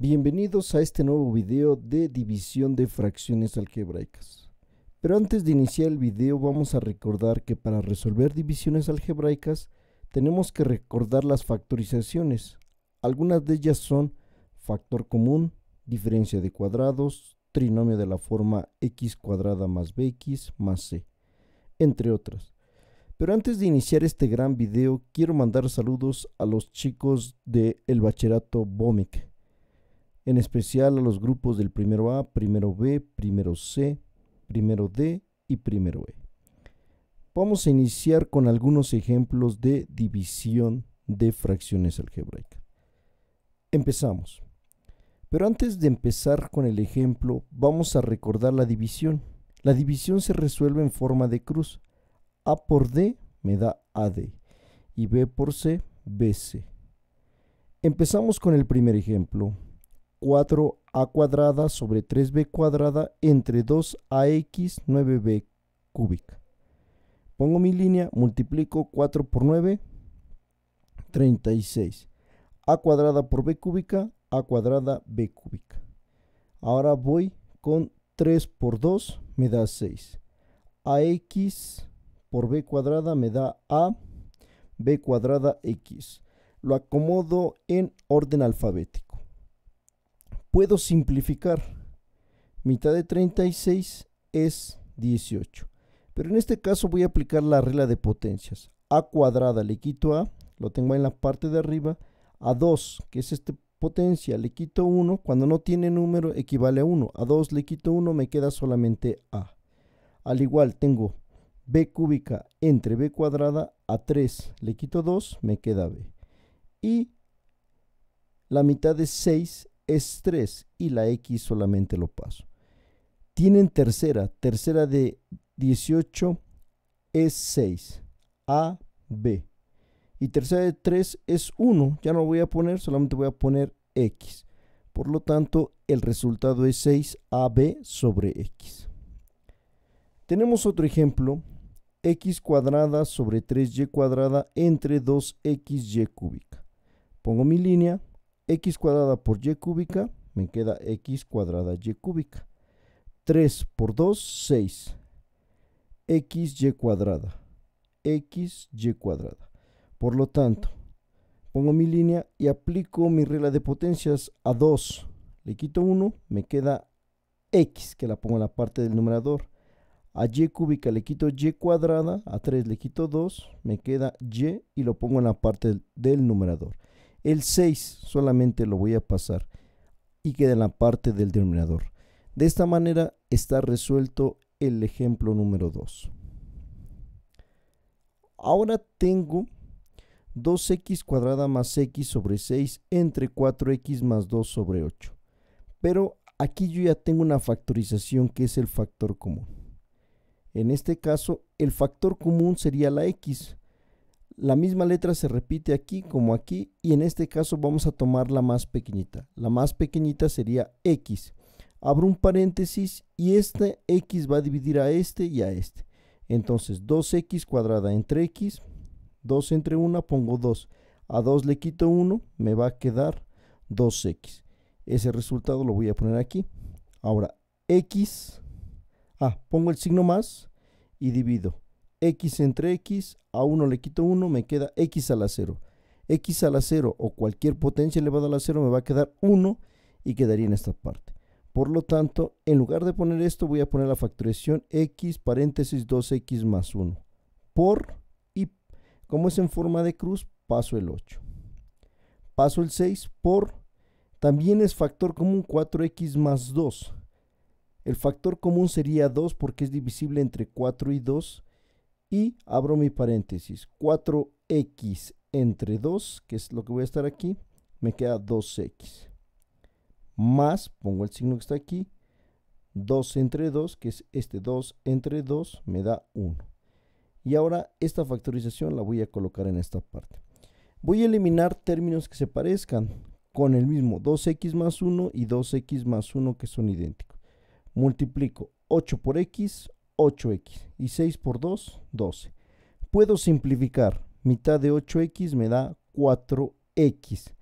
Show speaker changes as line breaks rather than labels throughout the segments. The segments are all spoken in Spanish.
Bienvenidos a este nuevo video de división de fracciones algebraicas. Pero antes de iniciar el video vamos a recordar que para resolver divisiones algebraicas tenemos que recordar las factorizaciones. Algunas de ellas son factor común, diferencia de cuadrados, trinomio de la forma x cuadrada más bx más c, entre otras. Pero antes de iniciar este gran video quiero mandar saludos a los chicos del de Bachillerato BOMIC en especial a los grupos del primero A, primero B, primero C, primero D y primero E. Vamos a iniciar con algunos ejemplos de división de fracciones algebraicas. Empezamos. Pero antes de empezar con el ejemplo, vamos a recordar la división. La división se resuelve en forma de cruz. A por D me da AD y B por C, BC. Empezamos con el primer ejemplo. 4a cuadrada sobre 3b cuadrada entre 2ax 9b cúbica. Pongo mi línea, multiplico 4 por 9, 36. a cuadrada por b cúbica, a cuadrada b cúbica. Ahora voy con 3 por 2 me da 6. ax por b cuadrada me da a b cuadrada x. Lo acomodo en orden alfabético puedo simplificar. Mitad de 36 es 18. Pero en este caso voy a aplicar la regla de potencias. A cuadrada le quito A, lo tengo en la parte de arriba. A 2, que es esta potencia, le quito 1. Cuando no tiene número equivale a 1. A 2 le quito 1, me queda solamente A. Al igual tengo B cúbica entre B cuadrada a 3. Le quito 2, me queda B. Y la mitad de 6 es 3 y la X solamente lo paso. Tienen tercera, tercera de 18 es 6, A, B. Y tercera de 3 es 1, ya no voy a poner, solamente voy a poner X. Por lo tanto, el resultado es 6AB sobre X. Tenemos otro ejemplo, X cuadrada sobre 3Y cuadrada entre 2XY cúbica. Pongo mi línea, x cuadrada por y cúbica, me queda x cuadrada y cúbica. 3 por 2, 6. y cuadrada. y cuadrada. Por lo tanto, pongo mi línea y aplico mi regla de potencias a 2. Le quito 1, me queda x, que la pongo en la parte del numerador. A y cúbica le quito y cuadrada, a 3 le quito 2, me queda y y lo pongo en la parte del numerador. El 6 solamente lo voy a pasar y queda en la parte del denominador. De esta manera está resuelto el ejemplo número 2. Ahora tengo 2x cuadrada más x sobre 6 entre 4x más 2 sobre 8. Pero aquí yo ya tengo una factorización que es el factor común. En este caso, el factor común sería la x, la misma letra se repite aquí como aquí y en este caso vamos a tomar la más pequeñita. La más pequeñita sería X. Abro un paréntesis y este X va a dividir a este y a este. Entonces 2X cuadrada entre X, 2 entre 1 pongo 2. A 2 le quito 1, me va a quedar 2X. Ese resultado lo voy a poner aquí. Ahora X, ah, pongo el signo más y divido x entre x, a 1 le quito 1, me queda x a la 0. x a la 0 o cualquier potencia elevada a la 0 me va a quedar 1 y quedaría en esta parte. Por lo tanto, en lugar de poner esto, voy a poner la factorización x paréntesis 2x más 1 por y como es en forma de cruz, paso el 8. Paso el 6 por, también es factor común 4x más 2. El factor común sería 2 porque es divisible entre 4 y 2 y abro mi paréntesis 4x entre 2 que es lo que voy a estar aquí me queda 2x más pongo el signo que está aquí 2 entre 2 que es este 2 entre 2 me da 1 y ahora esta factorización la voy a colocar en esta parte voy a eliminar términos que se parezcan con el mismo 2x más 1 y 2x más 1 que son idénticos multiplico 8 por x 8x y 6 por 2, 12. Puedo simplificar. Mitad de 8x me da 4x.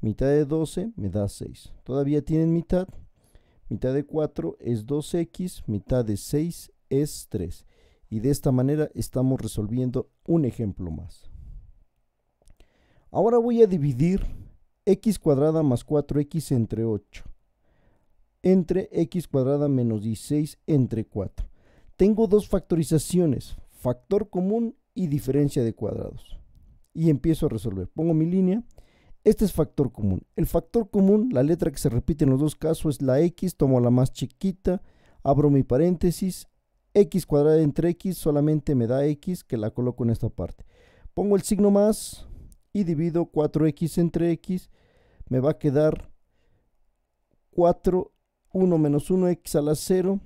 Mitad de 12 me da 6. Todavía tienen mitad. Mitad de 4 es 2x, mitad de 6 es 3. Y de esta manera estamos resolviendo un ejemplo más. Ahora voy a dividir x cuadrada más 4x entre 8. Entre x cuadrada menos 16 entre 4. Tengo dos factorizaciones, factor común y diferencia de cuadrados. Y empiezo a resolver. Pongo mi línea. Este es factor común. El factor común, la letra que se repite en los dos casos es la x, tomo la más chiquita, abro mi paréntesis, x cuadrada entre x solamente me da x que la coloco en esta parte. Pongo el signo más y divido 4x entre x, me va a quedar 4, 1 menos 1x a la 0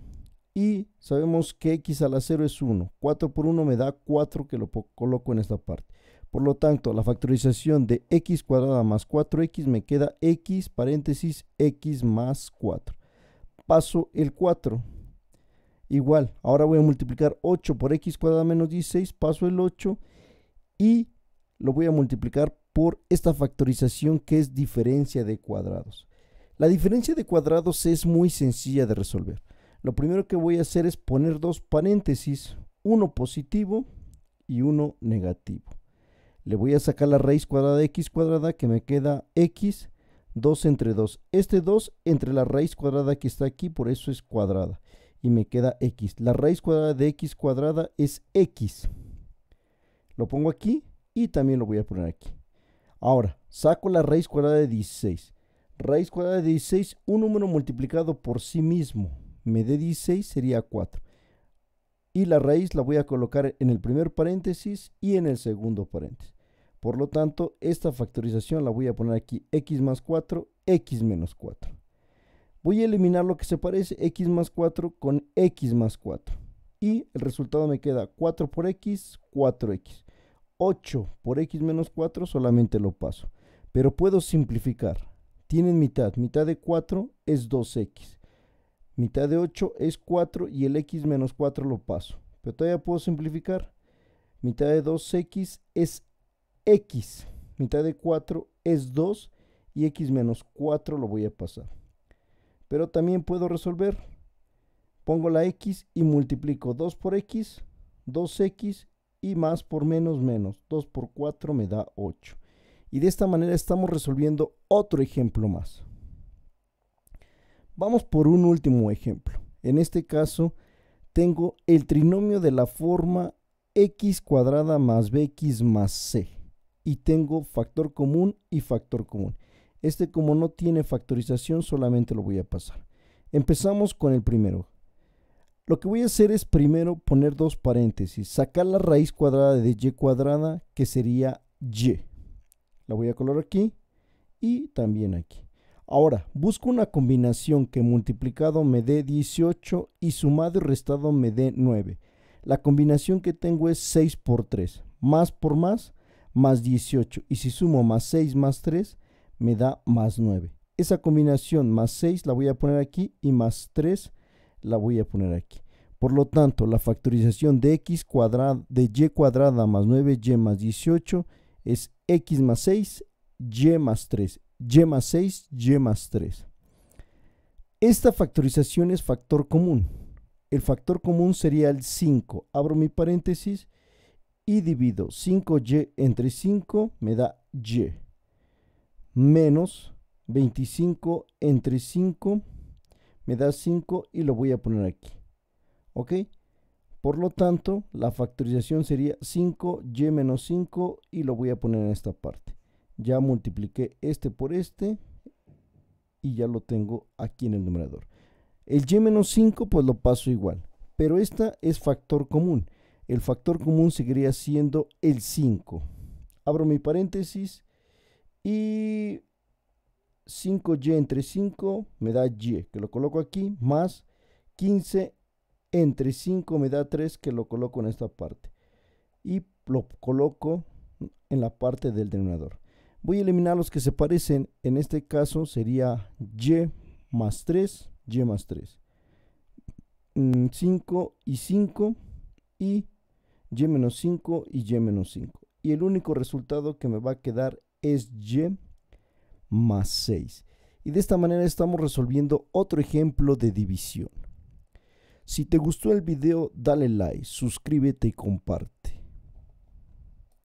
y sabemos que x a la 0 es 1. 4 por 1 me da 4 que lo coloco en esta parte. Por lo tanto, la factorización de x cuadrada más 4x me queda x paréntesis x más 4. Paso el 4. Igual, ahora voy a multiplicar 8 por x cuadrada menos 16, paso el 8 y lo voy a multiplicar por esta factorización que es diferencia de cuadrados. La diferencia de cuadrados es muy sencilla de resolver. Lo primero que voy a hacer es poner dos paréntesis, uno positivo y uno negativo. Le voy a sacar la raíz cuadrada de x cuadrada que me queda x, 2 entre 2. Este 2 entre la raíz cuadrada que está aquí, por eso es cuadrada. Y me queda x. La raíz cuadrada de x cuadrada es x. Lo pongo aquí y también lo voy a poner aquí. Ahora, saco la raíz cuadrada de 16. Raíz cuadrada de 16, un número multiplicado por sí mismo me dé 16 sería 4. Y la raíz la voy a colocar en el primer paréntesis y en el segundo paréntesis. Por lo tanto, esta factorización la voy a poner aquí x más 4, x menos 4. Voy a eliminar lo que se parece x más 4 con x más 4. Y el resultado me queda 4 por x, 4x. 8 por x menos 4 solamente lo paso. Pero puedo simplificar. Tienen mitad. Mitad de 4 es 2x. Mitad de 8 es 4 y el x menos 4 lo paso. Pero todavía puedo simplificar. Mitad de 2x es x. Mitad de 4 es 2 y x menos 4 lo voy a pasar. Pero también puedo resolver. Pongo la x y multiplico 2 por x, 2x y más por menos menos. 2 por 4 me da 8. Y de esta manera estamos resolviendo otro ejemplo más. Vamos por un último ejemplo. En este caso, tengo el trinomio de la forma x cuadrada más bx más c. Y tengo factor común y factor común. Este como no tiene factorización, solamente lo voy a pasar. Empezamos con el primero. Lo que voy a hacer es primero poner dos paréntesis, sacar la raíz cuadrada de y cuadrada, que sería y. La voy a color aquí y también aquí. Ahora, busco una combinación que multiplicado me dé 18 y sumado y restado me dé 9. La combinación que tengo es 6 por 3. Más por más, más 18. Y si sumo más 6 más 3, me da más 9. Esa combinación más 6 la voy a poner aquí y más 3 la voy a poner aquí. Por lo tanto, la factorización de x cuadrada, de y cuadrada más 9y más 18 es x más 6, y más 3 y más 6, y más 3. Esta factorización es factor común. El factor común sería el 5. Abro mi paréntesis y divido 5y entre 5 me da y. Menos 25 entre 5 me da 5 y lo voy a poner aquí. ¿Ok? Por lo tanto, la factorización sería 5y menos 5 y lo voy a poner en esta parte ya multipliqué este por este y ya lo tengo aquí en el numerador. El y-5 menos pues lo paso igual, pero esta es factor común. El factor común seguiría siendo el 5. Abro mi paréntesis y 5y entre 5 me da y, que lo coloco aquí, más 15 entre 5 me da 3, que lo coloco en esta parte. Y lo coloco en la parte del denominador. Voy a eliminar los que se parecen. En este caso sería Y más 3, Y más 3. 5 mm, y 5 y Y menos 5 y Y menos 5. Y el único resultado que me va a quedar es Y más 6. Y de esta manera estamos resolviendo otro ejemplo de división. Si te gustó el video, dale like, suscríbete y comparte.